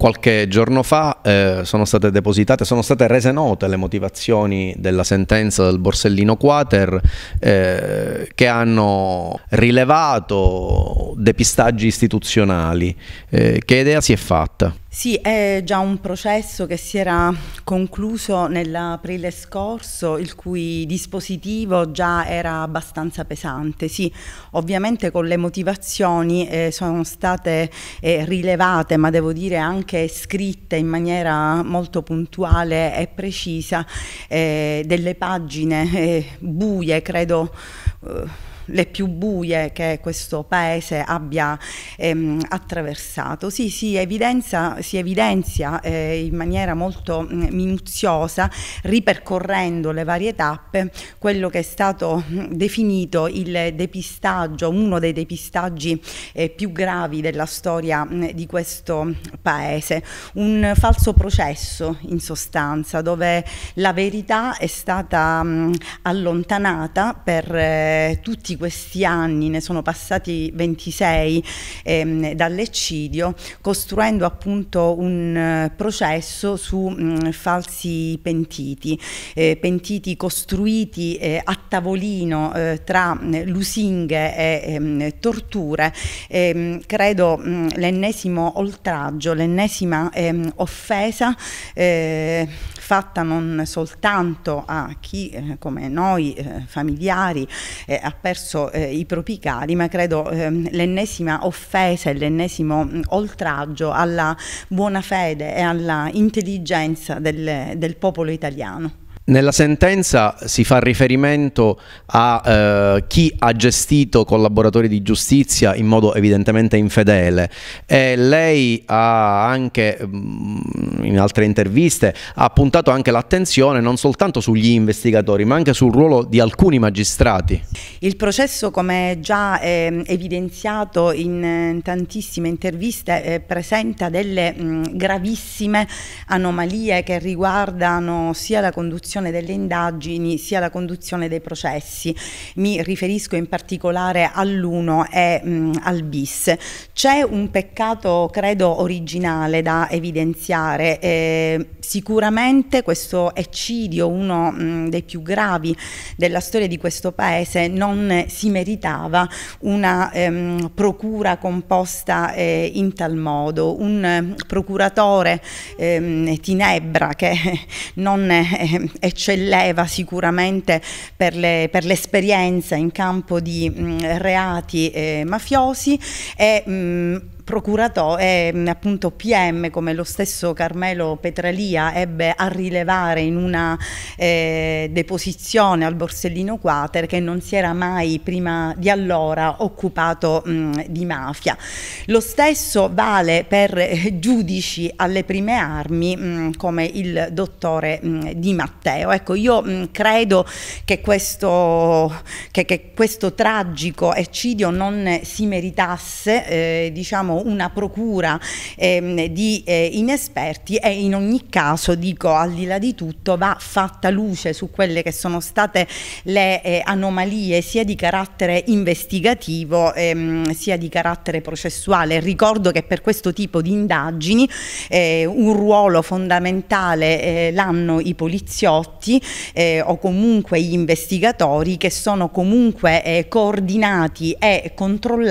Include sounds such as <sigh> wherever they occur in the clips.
Qualche giorno fa eh, sono state depositate, sono state rese note le motivazioni della sentenza del Borsellino Quater eh, che hanno rilevato depistaggi istituzionali. Eh, che idea si è fatta? Sì, è già un processo che si era concluso nell'aprile scorso, il cui dispositivo già era abbastanza pesante. Sì, ovviamente con le motivazioni eh, sono state eh, rilevate, ma devo dire anche scritte in maniera molto puntuale e precisa, eh, delle pagine eh, buie, credo eh, le più buie che questo paese abbia ehm, attraversato. Sì, si evidenzia, si evidenzia eh, in maniera molto mh, mm, minuziosa, ripercorrendo le varie tappe, quello che è stato mh, mm, definito il depistaggio, uno dei depistaggi eh, più gravi della storia mh, mm, di questo paese, un falso processo in sostanza, dove la verità è stata allontanata per eh, tutti questi anni, ne sono passati 26 ehm, dall'eccidio, costruendo appunto un eh, processo su mh, mm, falsi pentiti, eh, pentiti costruiti eh, a tavolino eh, tra mm, lusinghe e ehm, torture, ehm, credo mm, l'ennesimo oltraggio, l'ennesima ehm, offesa eh, fatta non soltanto a chi eh, come noi eh, familiari eh, ha perso eh, i propri cari, ma credo ehm, l'ennesima offesa e l'ennesimo oltraggio alla buona fede e alla intelligenza del, del popolo italiano. Nella sentenza si fa riferimento a eh, chi ha gestito collaboratori di giustizia in modo evidentemente infedele e lei ha anche mm, in altre interviste ha puntato anche l'attenzione non soltanto sugli investigatori ma anche sul ruolo di alcuni magistrati. Il processo come già eh, evidenziato in eh, tantissime interviste eh, presenta delle mh, mm, gravissime anomalie che riguardano sia la conduzione conduzione delle indagini sia la conduzione dei processi. Mi riferisco in particolare all'1 e mh, al bis. C'è un peccato, credo, originale da evidenziare. Eh, sicuramente questo eccidio, uno mh, dei più gravi della storia di questo paese, non si meritava una ehm, procura composta eh, in tal modo. Un eh, procuratore ehm, Tinebra che <laughs> non eh, eccelleva sicuramente per, le, per l'esperienza in campo di mh, reati eh, mafiosi e mh, procuratore, eh, mm, appunto PM, come lo stesso Carmelo Petralia ebbe a rilevare in una eh, deposizione al Borsellino Quater che non si era mai prima di allora occupato mh, mm, di mafia. Lo stesso vale per eh, giudici alle prime armi mh, mm, come il dottore mh, Di Matteo. Ecco, io credo che questo, che, che questo tragico eccidio non si meritasse, eh, diciamo, una procura ehm, di eh, inesperti e in ogni caso, dico al di là di tutto, va fatta luce su quelle che sono state le eh, anomalie sia di carattere investigativo ehm, sia di carattere processuale. Ricordo che per questo tipo di indagini eh, un ruolo fondamentale eh, l'hanno i poliziotti eh, o comunque gli investigatori che sono comunque eh, coordinati e controllati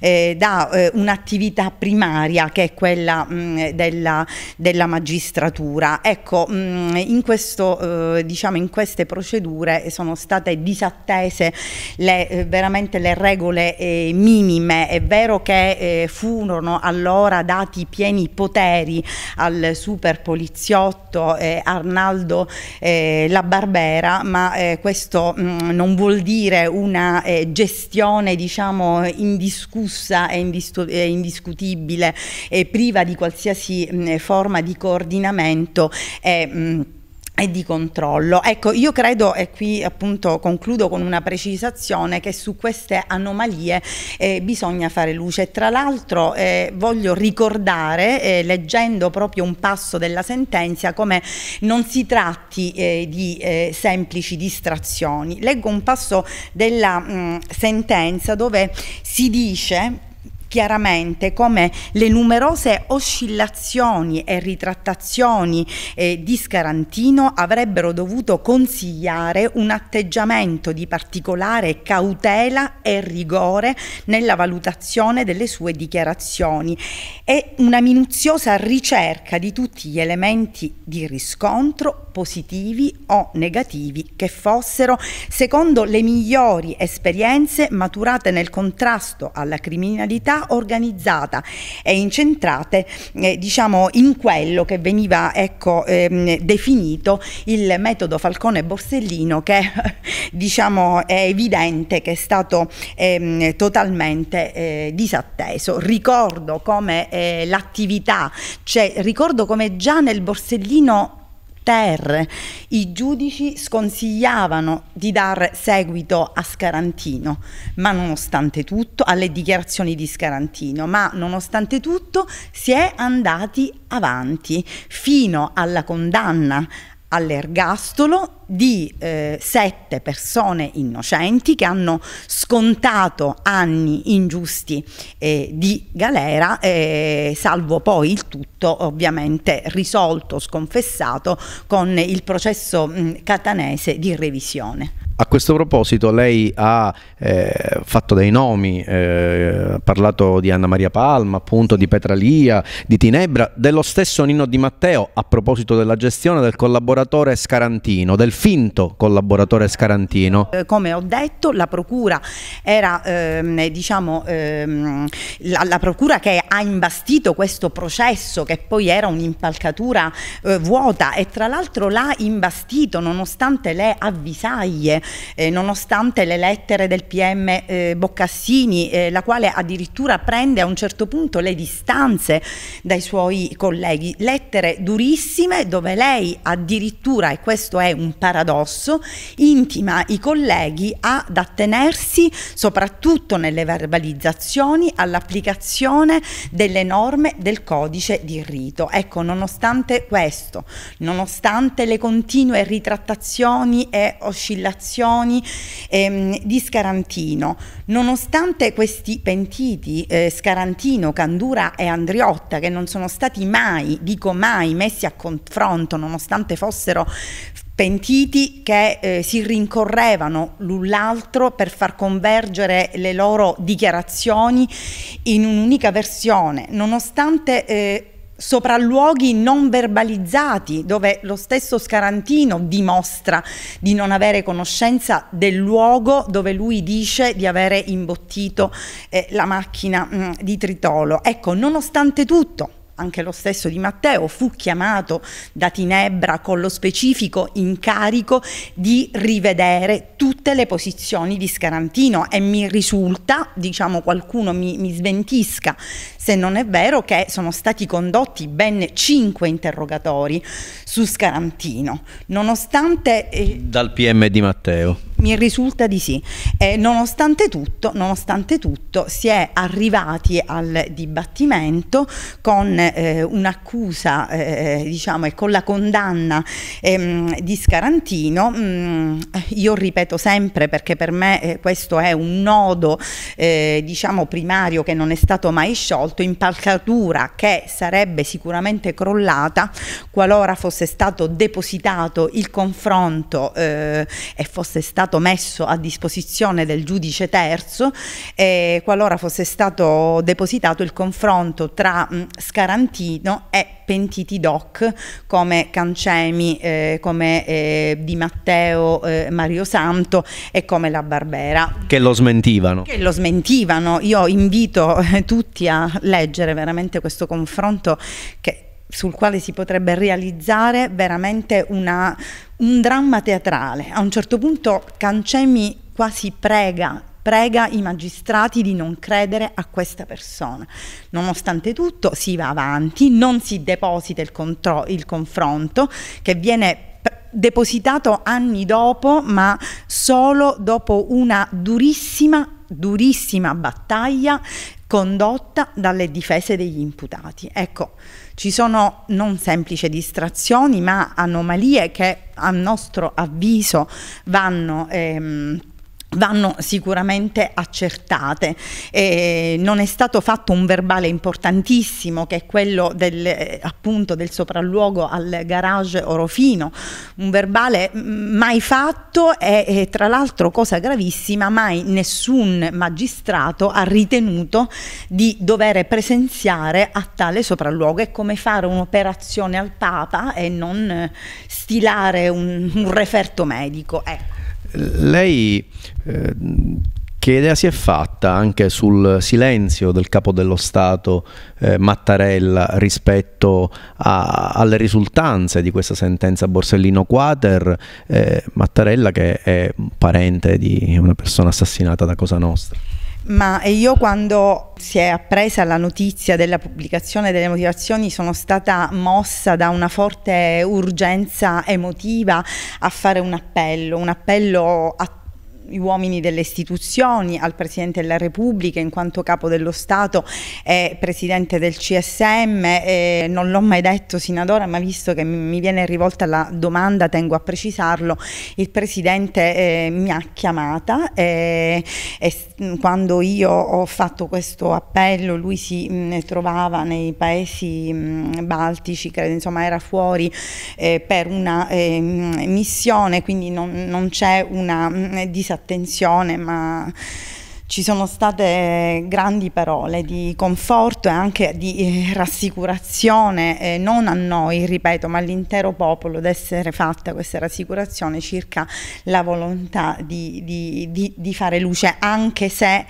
da una un'attività primaria che è quella mh, mm, della, della, magistratura. Ecco, mh, mm, in, questo, eh, diciamo, in queste procedure sono state disattese le, eh, veramente le regole eh, minime. È vero che eh, furono allora dati pieni poteri al super poliziotto eh, Arnaldo La Barbera, ma questo mh, mm, non vuol dire una gestione diciamo indiscussa e indistorta eh, indiscutibile e priva di qualsiasi mh, forma di coordinamento e, mh, e di controllo. Ecco, io credo, e qui appunto concludo con una precisazione, che su queste anomalie eh, bisogna fare luce. Tra l'altro eh, voglio ricordare, eh, leggendo proprio un passo della sentenza, come non si tratti eh, di eh, semplici distrazioni. Leggo un passo della mh, sentenza dove si dice chiaramente come le numerose oscillazioni e ritrattazioni eh, di Scarantino avrebbero dovuto consigliare un atteggiamento di particolare cautela e rigore nella valutazione delle sue dichiarazioni e una minuziosa ricerca di tutti gli elementi di riscontro positivi o negativi che fossero secondo le migliori esperienze maturate nel contrasto alla criminalità organizzata e incentrate eh, diciamo in quello che veniva ecco, ehm, definito il metodo Falcone Borsellino che <laughs> diciamo è evidente che è stato ehm, totalmente eh, disatteso. Ricordo come eh, l'attività, cioè ricordo come già nel Borsellino Pasteur. I giudici sconsigliavano di dar seguito a Scarantino, ma nonostante tutto, alle dichiarazioni di Scarantino, ma nonostante tutto si è andati avanti fino alla condanna all'ergastolo di eh, sette persone innocenti che hanno scontato anni ingiusti eh, di galera, eh, salvo poi il tutto ovviamente risolto, sconfessato con il processo mh, catanese di revisione. A questo proposito lei ha eh, fatto dei nomi, eh, ha parlato di Anna Maria Palma, appunto di Petralia, di Tinebra, dello stesso Nino Di Matteo a proposito della gestione del collaboratore Scarantino, del finto collaboratore Scarantino. Eh, come ho detto la procura era ehm, eh, diciamo, ehm, la, la, procura che ha imbastito questo processo che poi era un'impalcatura eh, vuota e tra l'altro l'ha imbastito nonostante le avvisaglie eh, nonostante le lettere del PM eh, Boccassini, eh, la quale addirittura prende a un certo punto le distanze dai suoi colleghi, lettere durissime dove lei addirittura, e questo è un paradosso, intima i colleghi ad attenersi soprattutto nelle verbalizzazioni all'applicazione delle norme del codice di rito. Ecco, nonostante questo, nonostante le continue ritrattazioni e oscillazioni, dichiarazioni ehm, di Scarantino. Nonostante questi pentiti, eh, Scarantino, Candura e Andriotta, che non sono stati mai, dico mai, messi a confronto, nonostante fossero pentiti che eh, si rincorrevano l'un l'altro per far convergere le loro dichiarazioni in un'unica versione, nonostante eh, sopralluoghi non verbalizzati dove lo stesso Scarantino dimostra di non avere conoscenza del luogo dove lui dice di avere imbottito eh, la macchina mh, mm, di Tritolo. Ecco, nonostante tutto, anche lo stesso Di Matteo, fu chiamato da Tinebra con lo specifico incarico di rivedere tutte le posizioni di Scarantino e mi risulta, diciamo qualcuno mi, mi sventisca se non è vero, che sono stati condotti ben cinque interrogatori su Scarantino, nonostante... Eh, Dal PM Di Matteo. Mi risulta di sì. Eh, nonostante, tutto, nonostante, tutto, si è arrivati al dibattimento con eh, un'accusa eh, diciamo, e con la condanna ehm, di Scarantino. Mm, io ripeto sempre perché per me eh, questo è un nodo eh, diciamo primario che non è stato mai sciolto, impalcatura che sarebbe sicuramente crollata qualora fosse stato depositato il confronto eh, e fosse stato stato messo a disposizione del giudice terzo eh, qualora fosse stato depositato il confronto tra mh, Scarantino e pentiti doc come Cancemi, eh, come eh, Di Matteo, eh, Mario Santo e come la Barbera. Che lo smentivano. Che lo smentivano. Io invito eh, tutti a leggere veramente questo confronto che sul quale si potrebbe realizzare veramente una, un dramma teatrale. A un certo punto Cancemi quasi prega prega i magistrati di non credere a questa persona. Nonostante tutto si va avanti, non si deposita il, il confronto che viene depositato anni dopo, ma solo dopo una durissima, durissima battaglia condotta dalle difese degli imputati. Ecco, ci sono non semplici distrazioni, ma anomalie che a nostro avviso vanno... Ehm, vanno sicuramente accertate. Eh, non è stato fatto un verbale importantissimo che è quello del, eh, appunto, del sopralluogo al garage Orofino, un verbale mm, mai fatto e, e tra l'altro cosa gravissima mai nessun magistrato ha ritenuto di dover presenziare a tale sopralluogo. È come fare un'operazione al Papa e non eh, stilare un, un referto medico. Ecco lei eh, che idea si è fatta anche sul silenzio del capo dello Stato eh, Mattarella rispetto a, alle risultanze di questa sentenza Borsellino Quater? Eh, Mattarella che è parente di una persona assassinata da Cosa Nostra. Ma io quando si è appresa la notizia della pubblicazione delle motivazioni sono stata mossa da una forte urgenza emotiva a fare un appello, un appello a gli uomini delle istituzioni, al Presidente della Repubblica in quanto capo dello Stato e Presidente del CSM. E non l'ho mai detto sino ad ora, ma visto che mi viene rivolta la domanda, tengo a precisarlo, il Presidente eh, mi ha chiamata e, e, quando io ho fatto questo appello lui si mh, mm, trovava nei paesi mh, mm, baltici, credo, insomma era fuori eh, per una eh, mm, missione, quindi non, non c'è una mh, disattenzione attenzione, ma ci sono state grandi parole di conforto e anche di eh, rassicurazione, eh, non a noi, ripeto, ma all'intero popolo d'essere fatta questa rassicurazione circa la volontà di, di, di, di fare luce, anche se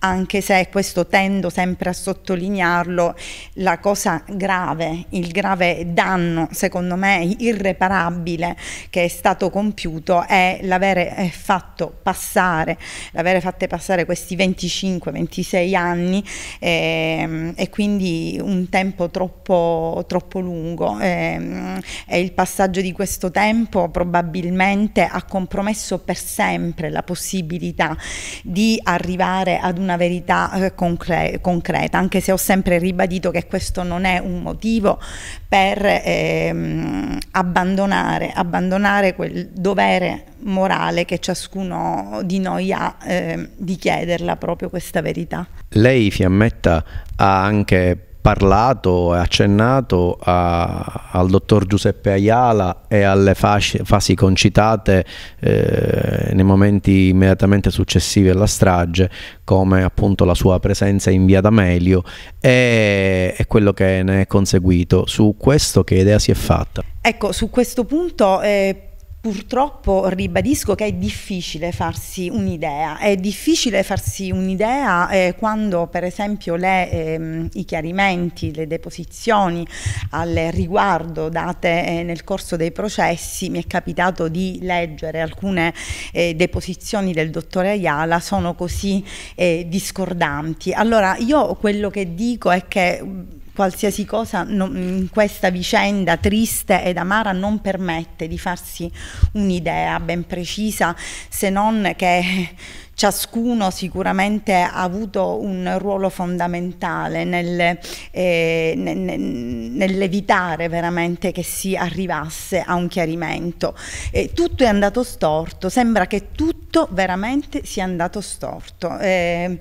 anche se questo tendo sempre a sottolinearlo, la cosa grave, il grave danno, secondo me, irreparabile che è stato compiuto è l'avere eh, fatto passare, l'avere fatte passare questi 25-26 anni eh, e quindi un tempo troppo, troppo lungo eh, e il passaggio di questo tempo probabilmente ha compromesso per sempre la possibilità di arrivare a ad una verità eh, concre concreta, anche se ho sempre ribadito che questo non è un motivo per ehm, abbandonare, abbandonare quel dovere morale che ciascuno di noi ha eh, di chiederla proprio questa verità. Lei, Fiammetta, ha anche parlato e accennato a, al dottor Giuseppe Ayala e alle fasci, fasi concitate eh, nei momenti immediatamente successivi alla strage come appunto la sua presenza in via D'Amelio e, e quello che ne è conseguito su questo che idea si è fatta? Ecco su questo punto eh Purtroppo ribadisco che è difficile farsi un'idea, è difficile farsi un'idea eh, quando per esempio le, eh, i chiarimenti, le deposizioni al riguardo date eh, nel corso dei processi, mi è capitato di leggere alcune eh, deposizioni del dottore Ayala, sono così eh, discordanti. Allora io quello che dico è che mm, qualsiasi cosa non, in questa vicenda triste ed amara non permette di farsi un'idea ben precisa se non che ciascuno sicuramente ha avuto un ruolo fondamentale nel, eh, nell'evitare veramente che si arrivasse a un chiarimento. E tutto è andato storto, sembra che tutto veramente sia andato storto. Eh,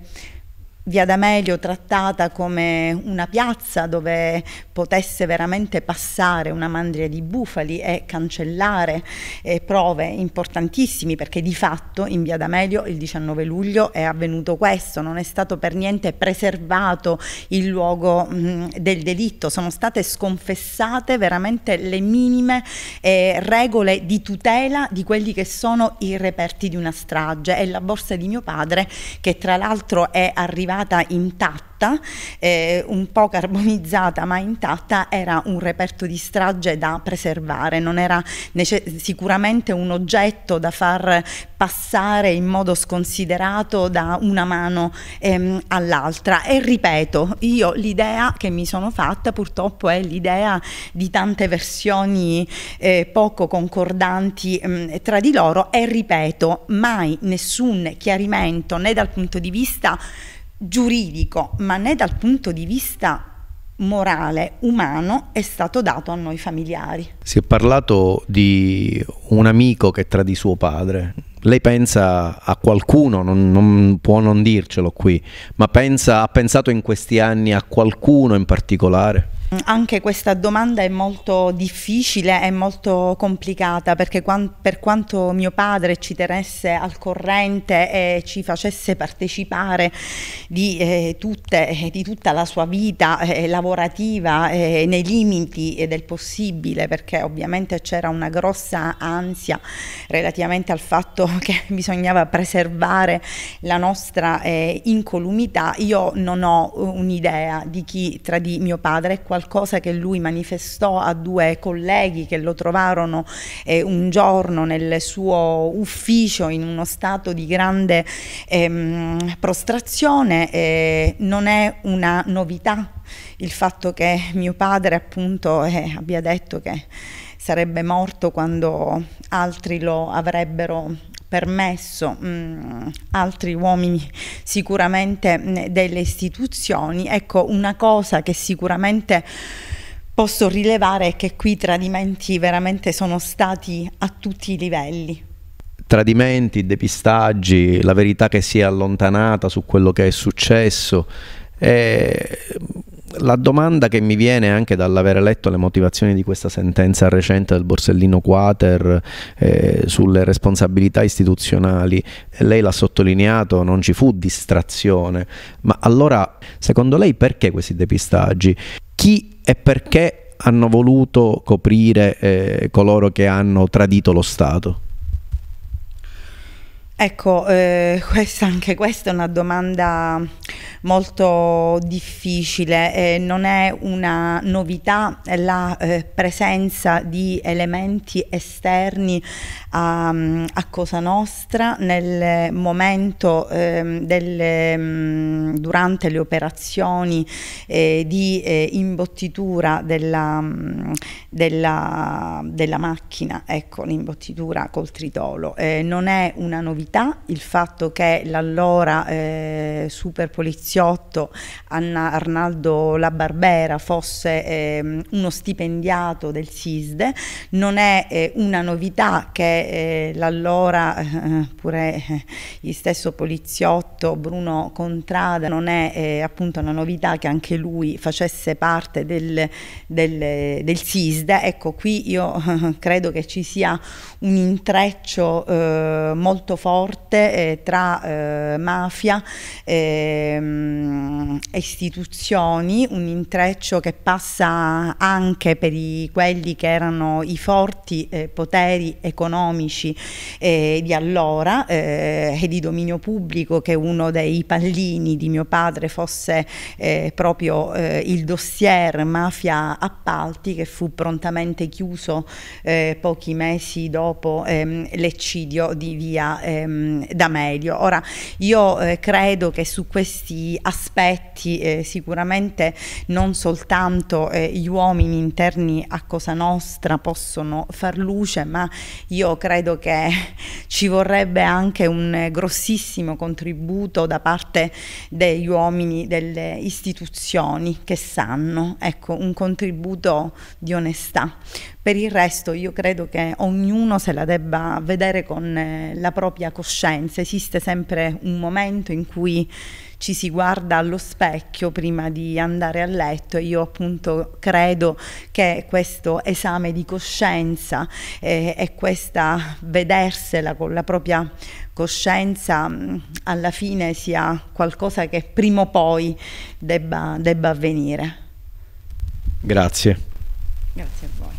Via D'Amelio trattata come una piazza dove potesse veramente passare una mandria di bufali e cancellare eh, prove importantissime perché di fatto in Via D'Amelio il 19 luglio è avvenuto questo, non è stato per niente preservato il luogo mh, mm, del delitto, sono state sconfessate veramente le minime eh, regole di tutela di quelli che sono i reperti di una strage e la borsa di mio padre che tra l'altro è arrivata tornata intatta, eh, un po' carbonizzata ma intatta, era un reperto di strage da preservare, non era sicuramente un oggetto da far passare in modo sconsiderato da una mano ehm, all'altra. E ripeto, io l'idea che mi sono fatta purtroppo è l'idea di tante versioni eh, poco concordanti mh, ehm, tra di loro e ripeto, mai nessun chiarimento né dal punto di vista giuridico, ma né dal punto di vista morale, umano, è stato dato a noi familiari. Si è parlato di un amico che tradì suo padre. Lei pensa a qualcuno, non, non può non dircelo qui, ma pensa, ha pensato in questi anni a qualcuno in particolare? Anche questa domanda è molto difficile, è molto complicata perché per quanto mio padre ci tenesse al corrente e ci facesse partecipare di, eh, tutte, eh, di tutta la sua vita eh, lavorativa eh, nei limiti eh, del possibile perché ovviamente c'era una grossa ansia relativamente al fatto <laughs> che bisognava preservare la nostra eh, incolumità, io non ho un'idea di chi tra di mio padre e qualcuno qualcosa che lui manifestò a due colleghi che lo trovarono eh, un giorno nel suo ufficio in uno stato di grande ehm, prostrazione, eh, non è una novità il fatto che mio padre appunto eh, abbia detto che sarebbe morto quando altri lo avrebbero permesso mh, mm, altri uomini sicuramente mh, mm, delle istituzioni. Ecco, una cosa che sicuramente posso rilevare è che qui i tradimenti veramente sono stati a tutti i livelli. Tradimenti, depistaggi, la verità che si è allontanata su quello che è successo. E eh, la domanda che mi viene anche dall'avere letto le motivazioni di questa sentenza recente del Borsellino Quater eh, sulle responsabilità istituzionali, eh, lei l'ha sottolineato, non ci fu distrazione, ma allora secondo lei perché questi depistaggi? Chi e perché hanno voluto coprire eh, coloro che hanno tradito lo Stato? Ecco, eh, <laughs> questa, anche questa è una domanda molto difficile, eh, non è una novità la eh, presenza di elementi esterni a, a Cosa Nostra nel momento ehm, delle, mm, durante le operazioni eh, di eh, imbottitura della, mm, della, della macchina, ecco l'imbottitura col tritolo, eh, non è una novità criminalità, il fatto che l'allora eh, super poliziotto Anna Arnaldo La Barbera fosse eh, uno stipendiato del SISDE, non è eh, una novità che eh, l'allora eh, pure eh, il stesso poliziotto Bruno Contrada non è appunto una novità che anche lui facesse parte del, del, del SISDE, ecco qui io <laughs> credo che ci sia un intreccio molto forte forte eh, tra eh, mafia e ehm, istituzioni, un intreccio che passa anche per i, quelli che erano i forti eh, poteri economici eh, di allora eh, e di dominio pubblico che uno dei pallini di mio padre fosse proprio il dossier mafia appalti che fu prontamente chiuso pochi mesi dopo ehm, l'eccidio di via eh, Ehm, da meglio. Ora io eh, credo che su questi aspetti eh, sicuramente non soltanto eh, gli uomini interni a Cosa Nostra possono far luce, ma io credo che <laughs> ci vorrebbe anche un grossissimo contributo da parte degli uomini delle istituzioni che sanno, ecco, un contributo di onestà per il resto io credo che ognuno se la debba vedere con eh, la propria coscienza, esiste sempre un momento in cui ci si guarda allo specchio prima di andare a letto e io appunto credo che questo esame di coscienza eh, e questa vedersela con la propria coscienza mm, alla fine sia qualcosa che prima o poi debba, debba avvenire. Grazie. Grazie a voi.